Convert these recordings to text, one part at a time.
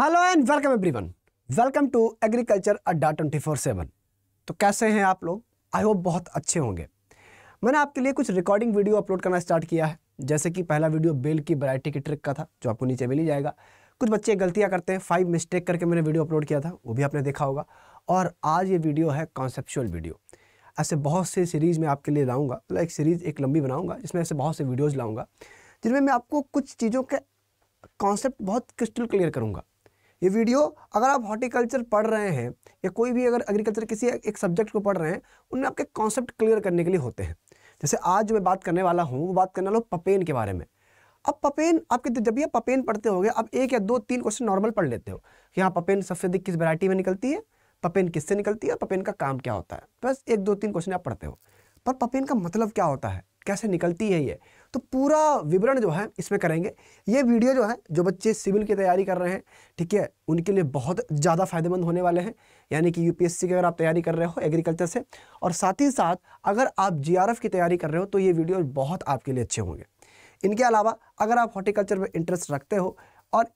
hello and welcome everyone welcome to agriculture Adda twenty four seven तो कैसे हैं आप लोग आई होप बहुत अच्छे होंगे मैंने आपके लिए कुछ रिकॉर्डिंग वीडियो अपलोड करना स्टार्ट किया है जैसे कि पहला वीडियो बेल की वैरायटी की ट्रिक का था जो आपको नीचे मिल ही जाएगा कुछ बच्चे गलतियाँ करते हैं फाइव मिस्टेक करके मैंने वीडियो अपलोड किया था वो भी आपने देखा होगा और आज ये वीडियो है कॉन्सेप्चुअल वीडियो ऐसे बहुत से सीरीज़ में आपके लिए लाऊंगा मतलब एक सीरीज़ एक लंबी बनाऊंगा जिसमें ऐसे बहुत से वीडियोज़ लाऊंगा जिनमें मैं आपको कुछ चीज़ों के कॉन्सेप्ट बहुत क्रिस्टल क्लियर करूंगा ये वीडियो अगर आप हॉर्टिकल्चर पढ़ रहे हैं या कोई भी अगर एग्रीकल्चर किसी एक सब्जेक्ट को पढ़ रहे हैं उनमें आपके कॉन्सेप्ट क्लियर करने के लिए होते हैं जैसे आज मैं बात करने वाला हूँ वो बात करने वाला हूँ पपेन के बारे में अब पपेन आपके तो जब भी आप पपेन पढ़ते होगे आप एक या दो तीन क्वेश्चन नॉर्मल पढ़ लेते हो कि हाँ पपेन सबसे अधिक किस वैरायटी में निकलती है पपेन किससे निकलती है और पपेन का काम क्या होता है बस एक दो तीन क्वेश्चन आप पढ़ते हो पर पपेन का मतलब क्या होता है कैसे निकलती है ये तो पूरा विवरण जो है इसमें करेंगे ये वीडियो जो है जो बच्चे सिविल की तैयारी कर रहे हैं ठीक है उनके लिए बहुत ज़्यादा फायदेमंद होने वाले हैं यानी कि यूपीएससी की अगर आप तैयारी कर रहे हो एग्रीकल्चर से और साथ ही साथ अगर आप जीआरएफ की तैयारी कर रहे हो तो ये वीडियो बहुत आपके लिए अच्छे होंगे इनके अलावा अगर आप हॉर्टिकल्चर में इंटरेस्ट रखते हो और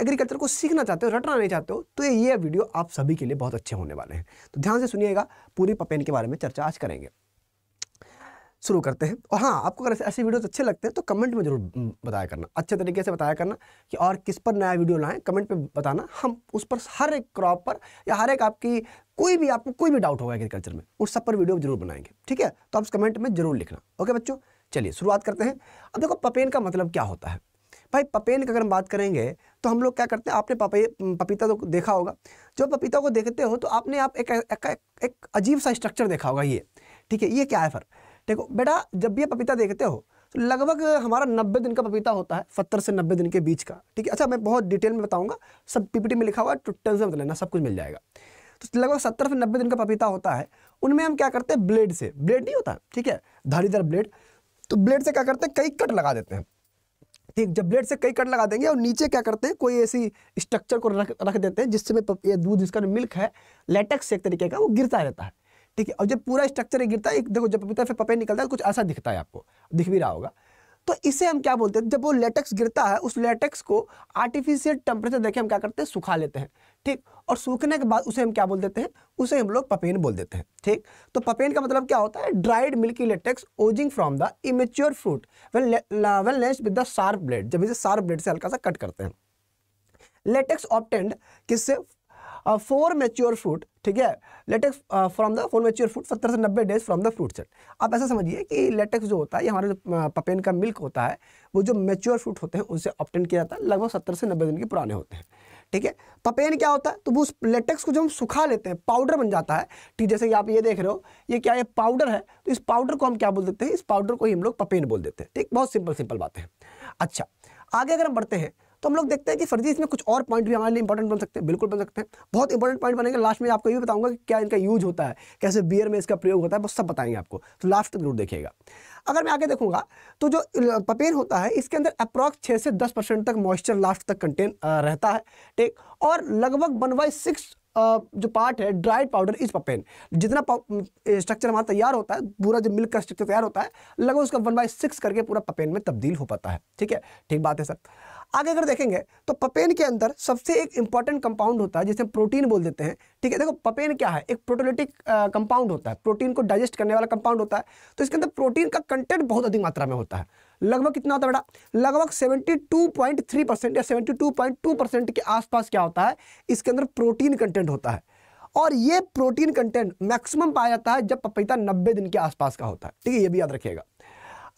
एग्रीकल्चर को सीखना चाहते हो रटना नहीं चाहते हो तो ये वीडियो आप सभी के लिए बहुत अच्छे होने वाले हैं तो ध्यान से सुनिएगा पूरी पपेन के बारे में चर्चा आज करेंगे शुरू करते हैं और हाँ आपको अगर ऐसे वीडियोस अच्छे लगते हैं तो कमेंट में जरूर बताया करना अच्छे तरीके से बताया करना कि और किस पर नया वीडियो लाएं कमेंट में बताना हम उस पर हर एक क्रॉप पर या हर एक आपकी कोई भी आपको कोई भी डाउट होगा एग्रीकल्चर में उस सब पर वीडियो जरूर बनाएंगे ठीक है तो आप कमेंट में जरूर लिखना ओके बच्चों चलिए शुरुआत करते हैं अब देखो पपेन का मतलब क्या होता है भाई पपेन की अगर हम बात करेंगे तो हम लोग क्या करते हैं आपने पपे पपीता तो देखा होगा जो पपीता को देखते हो तो आपने आप एक, एक, एक, अजीब सा स्ट्रक्चर देखा होगा ये ठीक है ये क्या है फर्क देखो बेटा जब भी पपीता देखते हो तो लगभग हमारा नब्बे दिन का पपीता होता है सत्तर से नब्बे दिन के बीच का ठीक है अच्छा मैं बहुत डिटेल में बताऊंगा सब पीपीटी में लिखा हुआ है तो टन से मत लेना सब कुछ मिल जाएगा तो लगभग सत्तर से नब्बे दिन का पपीता होता है उनमें हम क्या करते हैं ब्लेड से ब्लेड नहीं होता ठीक है धारीदार ब्लेड तो ब्लेड से क्या करते हैं कई कट लगा देते हैं ठीक जब ब्लेड से कई कट लगा देंगे और नीचे क्या करते हैं कोई ऐसी स्ट्रक्चर को रख रख देते हैं जिससे में ये दूध जिसका मिल्क है लेटेक्स एक तरीके का वो गिरता रहता है ठीक है और जब पूरा स्ट्रक्चर गिरता है देखो जब पपीता से पपे निकलता है कुछ ऐसा दिखता है आपको दिख भी रहा होगा तो इसे हम क्या बोलते हैं जब वो लेटेक्स गिरता है उस लेटेक्स को आर्टिफिशियल टेम्परेचर देखे हम क्या करते हैं सुखा लेते हैं ठीक और सूखने के बाद उसे हम क्या बोल देते हैं उसे हम लोग पपेन बोल देते हैं ठीक तो पपेन का मतलब क्या होता है dried milky latex oozing from the immature fruit well well with the sharp blade जब इसे शार्प ब्लेड से हल्का सा कट करते हैं लेटेक्स ऑप्टेंड किससे फोर मेच्योर फ्रूट ठीक है latex from the four mature fruit सत्तर से नब्बे days from the fruit set आप ऐसा समझिए कि लेटेक्स जो होता है ये हमारे जो पपेन uh, का मिल्क होता है वो जो मेच्योर फ्रूट होते हैं उनसे ऑप्टेन किया जाता है लगभग सत्तर से नब्बे दिन के पुराने होते हैं ठीक है पपेन क्या होता है तो वो उस लेटेक्स को जो हम सुखा लेते हैं पाउडर बन जाता है ठीक जैसे कि आप ये देख रहे हो ये क्या ये पाउडर है तो इस पाउडर को हम क्या बोल देते हैं इस पाउडर को ही हम लोग पपेन बोल देते हैं ठीक बहुत सिंपल सिंपल बातें है अच्छा आगे अगर हम बढ़ते हैं तो हम लोग देखते हैं कि सर जी इसमें कुछ और पॉइंट भी हमारे लिए इंपॉर्टेंट बन सकते हैं बिल्कुल बन सकते हैं बहुत इंपॉर्टेंट पॉइंट बनेंगे लास्ट में आपको ये बताऊंगा कि क्या इनका यूज होता है कैसे बियर में इसका प्रयोग होता है बस सब बताएंगे आपको तो लास्ट तक जरूर देखिएगा अगर मैं आगे देखूंगा तो जो पपेन होता है इसके अंदर अप्रॉक्स छः से दस परसेंट तक मॉइस्चर लास्ट तक कंटेन रहता है ठीक और लगभग वन बाई सिक्स जो पार्ट है ड्राइड पाउडर इज पपेन जितना स्ट्रक्चर हमारा तैयार होता है पूरा जो मिल्क का स्ट्रक्चर तैयार होता है लगभग उसका वन बाई सिक्स करके पूरा पपेन में तब्दील हो पाता है ठीक है ठीक बात है सर आगे अगर देखेंगे तो पपेन के अंदर सबसे एक इंपॉर्टेंट कंपाउंड होता है जिसे प्रोटीन बोल देते हैं ठीक है देखो पपेन क्या है एक प्रोटोलिटिक कंपाउंड होता है प्रोटीन को डाइजेस्ट करने वाला कंपाउंड होता है तो इसके अंदर प्रोटीन का कंटेंट बहुत अधिक मात्रा में होता है लगभग कितना होता है लगभग 72.3 परसेंट या 72.2 परसेंट के आसपास क्या होता है इसके अंदर प्रोटीन कंटेंट होता है और ये प्रोटीन कंटेंट मैक्सिमम पाया जाता है जब पपीता 90 दिन के आसपास का होता है ठीक है ये भी याद रखिएगा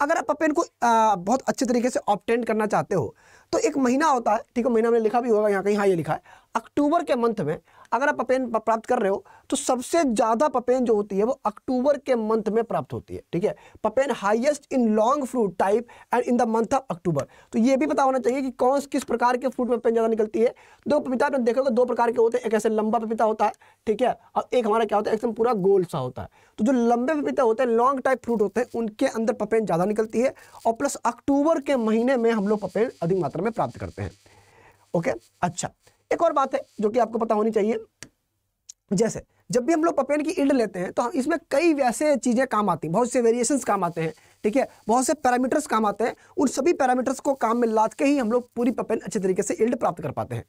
अगर आप पपेन को आ, बहुत अच्छे तरीके से ऑप्टेंट करना चाहते हो तो एक महीना होता है ठीक है महीना मैंने लिखा भी होगा यहाँ कहीं हाँ ये लिखा है अक्टूबर के मंथ में अगर आप पपेन प्राप्त कर रहे हो तो सबसे ज़्यादा पपेन जो होती है वो अक्टूबर के मंथ में प्राप्त होती है ठीक है papain highest in long fruit type and in the month of October तो ये भी पता होना चाहिए कि कौन किस प्रकार के फ्रूट में पपेन ज़्यादा निकलती है दो पपीता में देखोगे दो प्रकार के होते हैं एक ऐसे लंबा पपीता होता है ठीक है और एक हमारा क्या होता है एकदम पूरा गोल सा होता है तो जो लंबे पपीता होते हैं लॉन्ग टाइप फ्रूट होते हैं उनके अंदर पपेन ज़्यादा निकलती है और प्लस अक्टूबर के महीने में हम लोग पपेन अधिक मात्रा में प्राप्त करते हैं ओके अच्छा एक और बात है जो कि आपको पता होनी चाहिए जैसे जब भी हम लोग पपेन की इंड लेते हैं तो हम इसमें कई वैसे चीज़ें काम आती हैं बहुत से वेरिएशन काम आते हैं ठीक है बहुत से पैरामीटर्स काम आते हैं उन सभी पैरामीटर्स को काम में लाद के ही हम लोग पूरी पपेन अच्छे तरीके से ईल्ड प्राप्त कर पाते हैं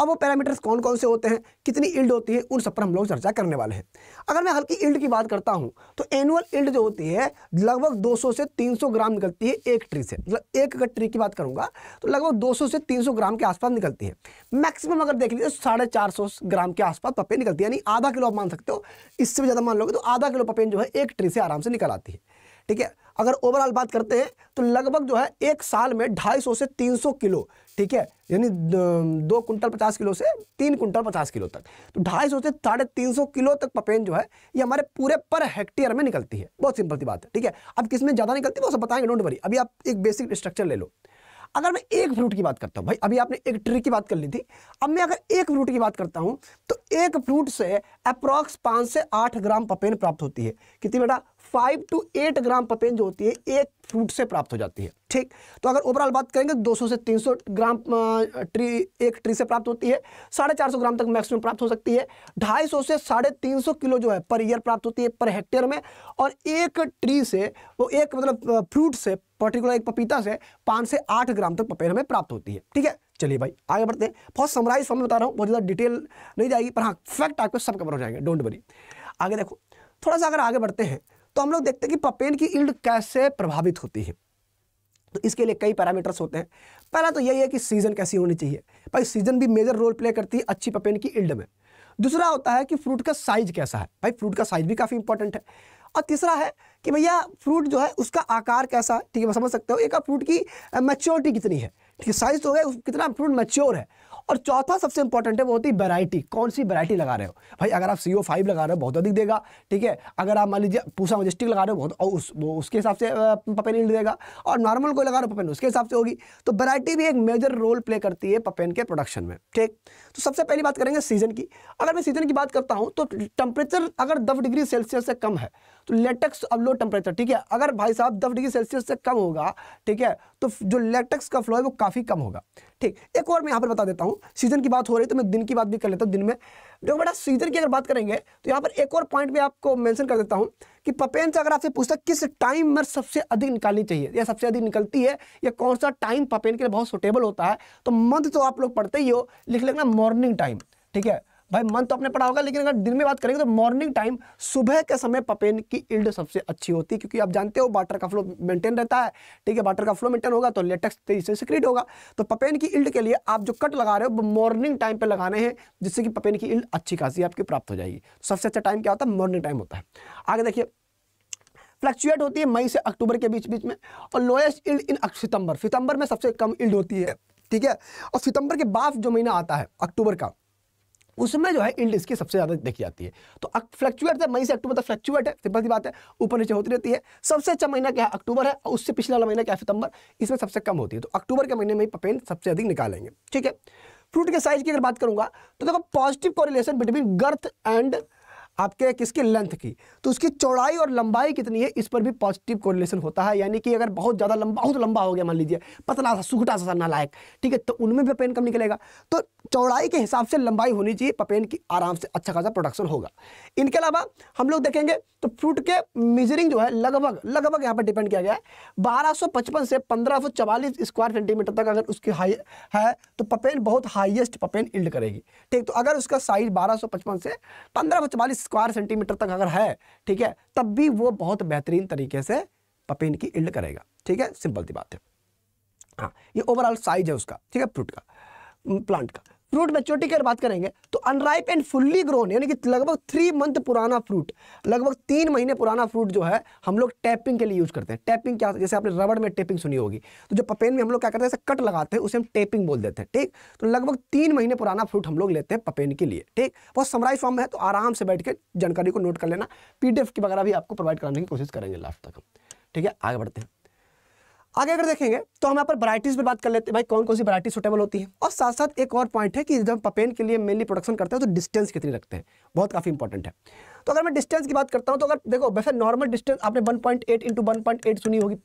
अब वो पैरामीटर्स कौन कौन से होते हैं कितनी इल्ड होती है उन सब पर हम लोग चर्चा करने वाले हैं अगर मैं हल्की इल्ड की बात करता हूँ तो एनुअल इल्ड जो होती है लगभग 200 से 300 ग्राम निकलती है एक ट्री से मतलब एक अगर ट्री की बात करूँगा तो लगभग 200 से 300 ग्राम के आसपास निकलती है मैक्सिमम अगर देख लीजिए साढ़े चार सौ ग्राम के आसपास पपेन निकलती है यानी आधा किलो आप मान सकते हो इससे भी ज़्यादा मान लोगे तो आधा किलो पपेन जो है एक ट्री से आराम से निकल आती है ठीक है अगर ओवरऑल बात करते हैं तो लगभग जो है एक साल में 250 से 300 किलो ठीक है यानी दो कुंटल 50 किलो से तीन कुंटल 50 किलो तक तो 250 से साढ़े तीन किलो तक पपेन जो है ये हमारे पूरे पर हेक्टेयर में निकलती है बहुत सिंपल सी बात है ठीक है अब किसमें ज़्यादा निकलती है वो सब बताएंगे डोंट वरी अभी आप एक बेसिक स्ट्रक्चर ले लो अगर मैं एक फ्रूट की बात करता हूँ भाई अभी आपने एक ट्री की बात कर ली थी अब मैं अगर एक फ्रूट की बात करता हूँ तो एक फ्रूट से अप्रॉक्स पाँच से आठ ग्राम पपेन प्राप्त होती है कितनी बेटा five two eight gram papain जो होती है एक फ्रूट से प्राप्त हो जाती है ठीक तो अगर ओवरऑल बात करेंगे 200 से 300 ग्राम ट्री एक ट्री से प्राप्त होती है साढ़े चार ग्राम तक मैक्सिमम प्राप्त हो सकती है 250 से साढ़े तीन किलो जो है पर ईयर प्राप्त होती है पर हेक्टेयर में और एक ट्री से वो एक मतलब फ्रूट से पर्टिकुलर एक पपीता से पाँच से आठ ग्राम तक पपेन हमें प्राप्त होती है ठीक है चलिए भाई आगे बढ़ते हैं बहुत समराइज समझ बता रहा हूँ बहुत ज़्यादा डिटेल नहीं जाएगी पर हाँ फैक्ट आपको सब कवर हो जाएंगे डोंट वरी आगे देखो थोड़ा सा अगर आगे बढ़ते हैं तो हम लोग देखते हैं कि पपेन की इल्ड कैसे प्रभावित होती है तो इसके लिए कई पैरामीटर्स होते हैं पहला तो यही है कि सीजन कैसी होनी चाहिए भाई सीजन भी मेजर रोल प्ले करती है अच्छी पपेन की इल्ड में दूसरा होता है कि फ्रूट का साइज कैसा है भाई फ्रूट का साइज भी काफ़ी इंपॉर्टेंट है और तीसरा है कि भैया फ्रूट जो है उसका आकार कैसा ठीक है समझ सकते हो एक फ्रूट की मेच्योरिटी कितनी है ठीक है साइज तो है कितना फ्रूट मेच्योर है और चौथा सबसे इंपॉर्टेंट है वो होती है वैरायटी कौन सी वैरायटी लगा रहे हो भाई अगर आप सी ओ फाइव लगा रहे हो बहुत अधिक देगा ठीक है अगर आप मान लीजिए पूसा मजेस्टिक लगा रहे हो बहुत और उस वो उसके हिसाब से पपेन इंड देगा और नॉर्मल कोई लगा रहे हो पपेन उसके हिसाब से होगी तो वैरायटी भी एक मेजर रोल प्ले करती है पपेन के प्रोडक्शन में ठीक तो सबसे पहली बात करेंगे सीजन की अगर मैं सीजन की बात करता हूँ तो टेम्परेचर अगर दस डिग्री सेल्सियस से कम है तो लेटेक्स अब लो टेम्परेचर ठीक है अगर भाई साहब दस डिग्री सेल्सियस से कम होगा ठीक है तो जो लेटेक्स का फ्लो है वो काफ़ी कम होगा ठीक एक और मैं यहाँ पर बता देता हूँ सीजन की बात हो रही तो मैं दिन की बात भी कर लेता हूँ दिन में देखो बेटा सीजन की अगर बात करेंगे तो यहाँ पर एक और पॉइंट में आपको मैंशन कर देता हूँ कि पपेन से अगर आपसे पूछता किस टाइम में सबसे अधिक निकालनी चाहिए या सबसे अधिक निकलती है या कौन सा टाइम पपेन के लिए बहुत सुटेबल होता है तो मंथ तो आप लोग पढ़ते ही हो लिख लेना मॉर्निंग टाइम ठीक है भाई मन तो आपने पढ़ा होगा लेकिन अगर दिन में बात करेंगे तो मॉर्निंग टाइम सुबह के समय पपेन की इल्ड सबसे अच्छी होती है क्योंकि आप जानते हो वाटर का फ्लो मेंटेन रहता है ठीक है वाटर का फ्लो मेंटेन होगा तो लेटेक्स तेजी से सिक्रीट होगा तो पपेन की इल्ड के लिए आप जो कट लगा रहे हो वो मॉर्निंग टाइम पर लगाने हैं जिससे कि पपेन की इल्ड अच्छी खासी आपकी प्राप्त हो जाएगी तो सबसे अच्छा टाइम क्या होता है मॉर्निंग टाइम होता है आगे देखिए फ्लक्चुएट होती है मई से अक्टूबर के बीच बीच में और लोएस्ट इल्ड इन सितंबर सितंबर में सबसे कम इल्ड होती है ठीक है और सितंबर के बाद जो महीना आता है अक्टूबर का उसमें जो है इंड इसकी सबसे ज़्यादा देखी जाती है तो फ्लैक्चुएट है मई से अक्टूबर तक फ्लैक्चुएट है सिंपल सी बात है ऊपर नीचे होती रहती है सबसे अच्छा महीना क्या है अक्टूबर है और उससे पिछला वाला महीना क्या है सितंबर इसमें सबसे कम होती है तो अक्टूबर के महीने में ही पपेन सबसे अधिक निकालेंगे ठीक है फ्रूट के साइज की अगर बात करूंगा तो देखो positive correlation between girth and आपके किसकी लेंथ की तो उसकी चौड़ाई और लंबाई कितनी है इस पर भी पॉजिटिव कोरिलेशन होता है यानी कि अगर बहुत ज़्यादा लंबा बहुत लंबा हो गया मान लीजिए पतला सा सूखटा सा नालायक ठीक है तो उनमें भी पेन कम निकलेगा तो चौड़ाई के हिसाब से लंबाई होनी चाहिए पपेन की आराम से अच्छा खासा प्रोडक्शन होगा इनके अलावा हम लोग देखेंगे तो फ्रूट के मेजरिंग जो है लगभग लगभग यहाँ पर डिपेंड किया गया है बारह से पंद्रह स्क्वायर सेंटीमीटर तक अगर उसकी हाई है तो पपेन बहुत हाइएस्ट पपेन इल्ड करेगी ठीक तो अगर उसका साइज बारह से पंद्रह स्क्वायर सेंटीमीटर तक अगर है ठीक है तब भी वो बहुत बेहतरीन तरीके से पपेन की इल्ड करेगा ठीक है सिंपल सी बात है हाँ ये ओवरऑल साइज है उसका ठीक है फ्रूट का प्लांट का फ्रूट मेच्योरिटी की अगर बात करेंगे तो अनराइप एंड फुल्ली ग्रोन यानी कि लगभग थ्री मंथ पुराना फ्रूट लगभग तीन महीने पुराना फ्रूट जो है हम लोग टैपिंग के लिए यूज करते हैं टैपिंग क्या जैसे आपने रबड़ में टेपिंग सुनी होगी तो जो पपेन में हम लोग क्या करते हैं ऐसे कट लगाते हैं उसे हम टेपिंग बोल देते हैं ठीक तो लगभग तीन महीने पुराना फ्रूट हम लोग लेते हैं पपेन के लिए ठीक बहुत समराइज फॉर्म में है तो आराम से बैठ के जानकारी को नोट कर लेना पी एफ की वगैरह भी आपको प्रोवाइड कराने की कोशिश करेंगे लास्ट तक हम ठीक है आगे बढ़ते हैं आगे अगर देखेंगे तो हम यहाँ पर वराइटीज पर बात कर लेते हैं भाई कौन कौन सी वराइटी सुटेबल होती है और साथ साथ एक और पॉइंट है कि जब हम पपेन के लिए मेनली प्रोडक्शन करते हैं तो डिस्टेंस कितनी रखते हैं बहुत काफ़ी इंपॉर्टेंट है तो अगर मैं डिस्टेंस की बात करता हूँ तो अगर देखो वैसे नॉर्मल डिस्टेंस आपने 1.8 point eight into one point eight सुनी होगी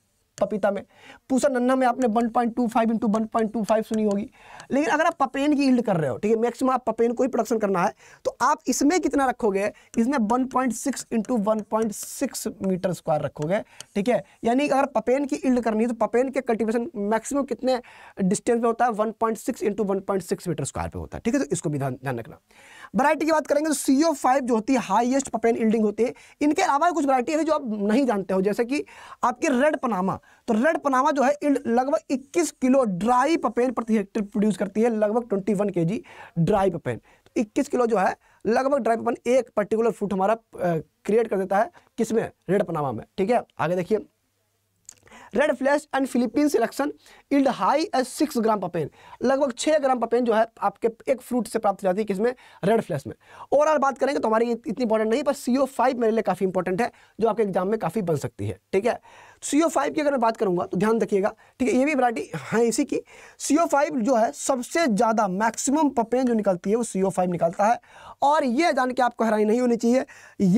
पपीता में पूसा नन्ना में आपने 1.25 point two five into one point two five सुनी होगी लेकिन अगर आप पपेन की इल्ड कर रहे हो ठीक है मैक्सिमम आप पपेन को ही प्रोडक्शन करना है तो आप इसमें कितना रखोगे इसमें 1.6 point six into one metre square रखोगे ठीक है यानी अगर पपेन की इल्ड करनी है तो पपेन के कल्टिवेशन मैक्सिमम कितने डिस्टेंस में होता है one point six into one point six metre square पर होता है ठीक है तो इसको भी ध्यान रखना वरायटी की बात करेंगे तो सी फाइव जो होती है हाइएस्ट पपेन इल्डिंग होती है इनके अलावा कुछ वरायटी है जो आप नहीं जानते हो जैसे कि आपके रेड पनामा तो रेड पनामा जो है लगभग 21 किलो ड्राई पपेन प्रति हेक्टर प्रोड्यूस करती है लगभग 21 वन के जी ड्राई पपेन तो 21 किलो जो है लगभग ड्राई पपेन एक पर्टिकुलर फ्रूट हमारा क्रिएट कर देता है किसमें रेड पनामा में ठीक है आगे देखिए red flash and Philippine selection yield high as six gram papain लगभग छः ग्राम पपेन जो है आपके एक फ्रूट से प्राप्त हो जाती है किसमें रेड फ्लैश में ओवरऑल बात करेंगे तो हमारी इतनी इंपॉर्टेंट नहीं पर सी ओ फाइव मेरे लिए काफ़ी इंपॉर्टेंट है जो आपके एग्जाम में काफ़ी बन सकती है ठीक है सी ओ फाइव की अगर मैं बात करूंगा तो ध्यान रखिएगा ठीक है ये भी वराइटी है इसी की सी ओ फाइव जो है सबसे ज़्यादा मैक्सिमम पपेन जो निकलती है वो सी ओ फाइव निकलता है और ये जान के आपको हैरानी नहीं होनी चाहिए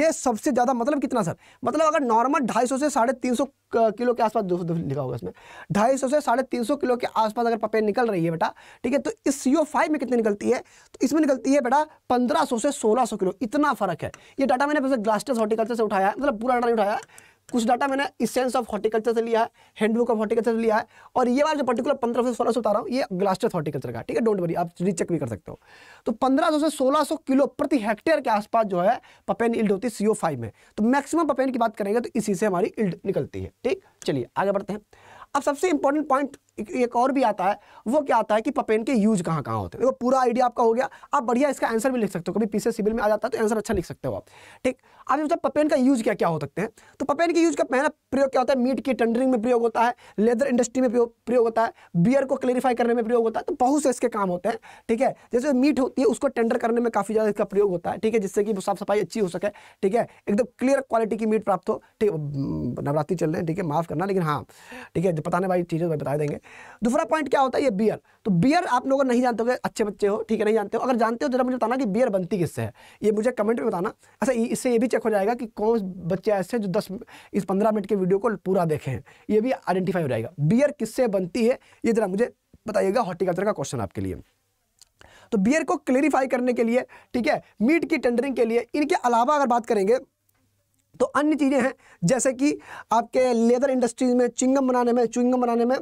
ये सबसे ज़्यादा मतलब कितना सर मतलब अगर नॉर्मल ढाई सौ से साढ़े तीन सौ किलो के आसपास दो सौ लिखा होगा इसमें ढाई सौ से साढ़े तीन सौ किलो के आसपास अगर पपेन निकल रही है बेटा ठीक है तो इस सी ओ फाइव में कितनी निकलती है तो इसमें निकलती है बेटा पंद्रह सौ से सोलह सौ किलो इतना फ़र्क है ये डाटा मैंने ग्लास्टर्स हॉर्टिकल्चर से उठाया है मतलब पूरा डाटा नहीं उठाया कुछ डाटा मैंने इस सेंस ऑफ हॉर्टिकल्चर से लिया है हैंडबुक ऑफ हॉर्टिकल्चर से लिया है और ये बार जो पर्टिकुलर पंद्रह से सोलह सौ बता रहा हूँ ये ग्लास्टर हॉर्टिकल्चर का ठीक है डोंट वरी आप रीचेक भी कर सकते हो तो पंद्रह सौ से सोलह सौ किलो प्रति हेक्टेयर के आसपास जो है पपेन इल्ड होती है सीओ फाइव में तो मैक्सिमम पपेन की बात करेंगे तो इसी से हमारी इल्ड निकलती है ठीक चलिए आगे बढ़ते हैं अब सबसे इंपॉर्टेंट पॉइंट एक और भी आता है वो क्या आता है कि पपेन के यूज कहाँ कहाँ होते हैं देखो पूरा आइडिया आपका हो गया आप बढ़िया इसका आंसर भी लिख सकते हो कभी पीसे सिविल में आ जाता है तो आंसर अच्छा लिख सकते हो आप ठीक आप जब पपेन का यूज क्या क्या हो सकते हैं तो पपेन के यूज का पहला प्रयोग क्या होता है मीट की टेंडरिंग में प्रयोग होता है लेदर इंडस्ट्री में प्रयोग होता है बियर को क्लेरिफाई करने में प्रयोग होता है तो बहुत से इसके काम होते हैं ठीक है जैसे मीट होती है उसको टेंडर करने में काफ़ी ज़्यादा इसका प्रयोग होता है ठीक है जिससे कि साफ सफाई अच्छी हो सके ठीक है एकदम क्लियर क्वालिटी की मीट प्राप्त हो ठीक है नवरात्रि चल रहे हैं ठीक है माफ़ करना लेकिन हाँ ठीक है बताने वाली चीज़ें तो बताए देंगे दूसरा पॉइंट क्या होता है ये बियर तो बियर आप लोग नहीं जानते हो अच्छे बच्चे हो ठीक है नहीं जानते हो अगर जानते हो तो जरा मुझे बताना कि बियर बनती किससे है ये मुझे कमेंट में बताना अच्छा इससे ये भी चेक हो जाएगा कि कौन बच्चे ऐसे हैं जो दस इस पंद्रह मिनट के वीडियो को पूरा देखे हैं ये भी आइडेंटिफाई हो जाएगा बियर किससे बनती है ये जरा मुझे बताइएगा हॉर्टिकल्चर का क्वेश्चन आपके लिए तो बियर को क्लेरिफाई करने के लिए ठीक है मीट की टेंडरिंग के लिए इनके अलावा अगर बात करेंगे तो अन्य चीज़ें हैं जैसे कि आपके लेदर इंडस्ट्रीज में चिंगम बनाने में चुंगम बनाने में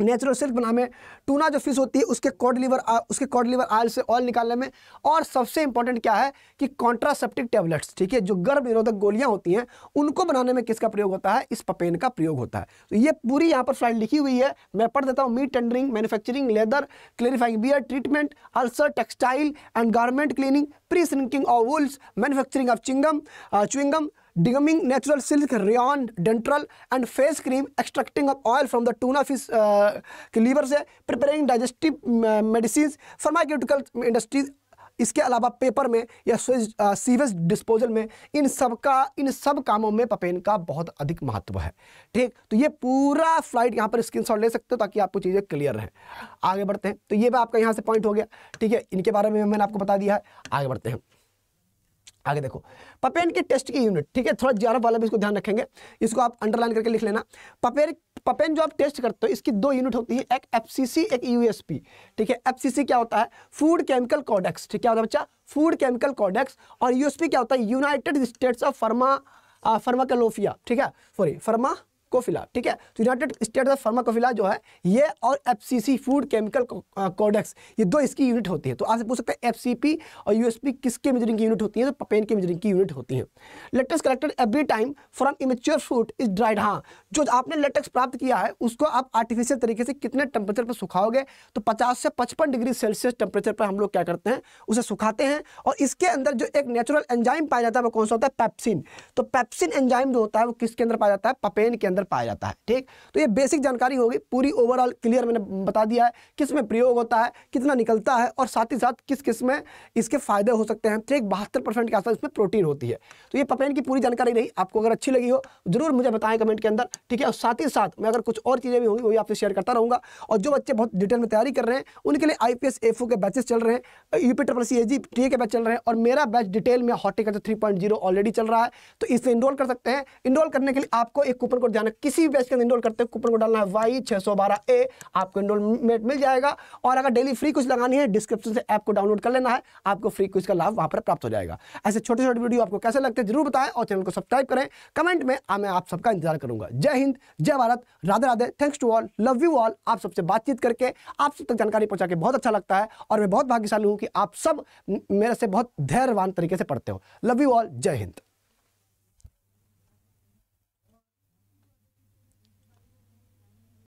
नेचुरल सिर्फ बनाने में टूना जो फिश होती है उसके कॉड लीवर उसके कॉड लीवर आयल से ऑयल निकालने में और सबसे इंपॉर्टेंट क्या है कि कॉन्ट्रासेप्टिक टेबलेट्स ठीक है जो गर्भ निरोधक गोलियां होती हैं उनको बनाने में किसका प्रयोग होता है इस पपेन का प्रयोग होता है तो ये पूरी यहाँ पर स्लाइड लिखी हुई है मैं पढ़ देता हूँ meat tendering manufacturing leather clarifying beer treatment ulcer textile and garment cleaning pre shrinking of wools manufacturing of chewing gum chewing gum degumming natural silk rayon dental and face cream extracting of oil from the tuna fish के liver से preparing digestive medicine pharmaceutical industries इसके अलावा paper में या sewage disposal uh, में इन सब का इन सब कामों में पपेन का बहुत अधिक महत्व है ठीक तो ये पूरा फ्लाइट यहाँ पर स्क्रीनशॉट ले सकते हो ताकि आपको चीज़ें क्लियर रहें आगे बढ़ते हैं तो ये भी आपका यहाँ से पॉइंट हो गया ठीक है इनके बारे में मैंने आपको बता दिया है आगे बढ़ते हैं आगे देखो पपेन के टेस्ट की यूनिट ठीक है थोड़ा ज्यादा वाला भी इसको ध्यान रखेंगे इसको आप अंडरलाइन करके लिख लेना पपेन पपेन जो आप टेस्ट करते हो इसकी दो यूनिट होती है एक सी एक यूएसपी ठीक है सी क्या होता है फूड केमिकल कॉडेक्स ठीक है होता है बच्चा फूड केमिकल कॉडेक्स और यूएसपी क्या होता है United States of pharma pharmacopoeia ठीक है सॉरी फर्मा कोफिला ठीक है तो यूनाइटेड स्टेट ऑफ फार्माकोफिला जो है ये और एफसीसी फूड केमिकल कोडेक्स ये दो इसकी यूनिट होती है तो आपसे पूछ सकते हैं एफसीपी और यूएसपी किसके मेजरिंग की यूनिट होती है तो पपेन की मेजरिंग की यूनिट होती है latex collected every time from immature fruit is dried हाँ जो आपने लेटेक्स प्राप्त किया है उसको आप आर्टिफिशियल तरीके से कितने टेम्परेचर पर सुखाओगे तो पचास से पचपन डिग्री सेल्सियस टेम्परेचर पर हम लोग क्या करते हैं उसे सुखाते हैं और इसके अंदर जो एक नेचुरल एंजाइम पाया जाता है वो कौन सा होता है पैप्सिन तो पैप्सिन एंजाइम जो होता है वो किसके अंदर पाया जाता है पपेन के अंदर अंदर पाया जाता है ठीक तो ये बेसिक जानकारी होगी पूरी ओवरऑल क्लियर मैंने बता दिया है किस में प्रयोग होता है कितना निकलता है और साथ ही साथ किस किस में इसके फायदे हो सकते हैं ठीक तो बहत्तर परसेंट के आसपास इसमें प्रोटीन होती है तो ये पपेन की पूरी जानकारी रही आपको अगर अच्छी लगी हो जरूर मुझे बताएं कमेंट के अंदर ठीक है और साथ ही साथ मैं अगर कुछ और चीज़ें भी होंगी वही आपसे शेयर करता रहूँगा और जो बच्चे बहुत डिटेल में तैयारी कर रहे हैं उनके लिए आई पी के बैचेस चल रहे हैं यू पी ट्रपल सी के बैच चल रहे हैं और मेरा बैच डिटेल में हॉटिकल्चर थ्री ऑलरेडी चल रहा है तो इसे इनरोल कर सकते हैं इनरोल करने के लिए आपको एक कूपन कोड जाना में किसी भी बैच के अंदर इनरोल करते हैं कूपन को डालना है वाई छः सौ बारह ए आपको इनरोलमेंट मिल जाएगा और अगर डेली फ्री कुछ लगानी है डिस्क्रिप्शन से ऐप को डाउनलोड कर लेना है आपको फ्री कुछ का लाभ वहाँ पर प्राप्त हो जाएगा ऐसे छोटे छोटे वीडियो आपको कैसे लगते हैं जरूर बताएं और चैनल को सब्सक्राइब करें कमेंट में मैं आप सबका इंतजार करूंगा जय हिंद जय Bharat Radhe Radhe thanks to all love you all आप सबसे बातचीत करके आप सब तक जानकारी पहुँचा के बहुत अच्छा लगता है और मैं बहुत भाग्यशाली हूँ कि आप सब मेरे से बहुत धैर्यवान तरीके से पढ़ते हो लव यू ऑल जय हिंद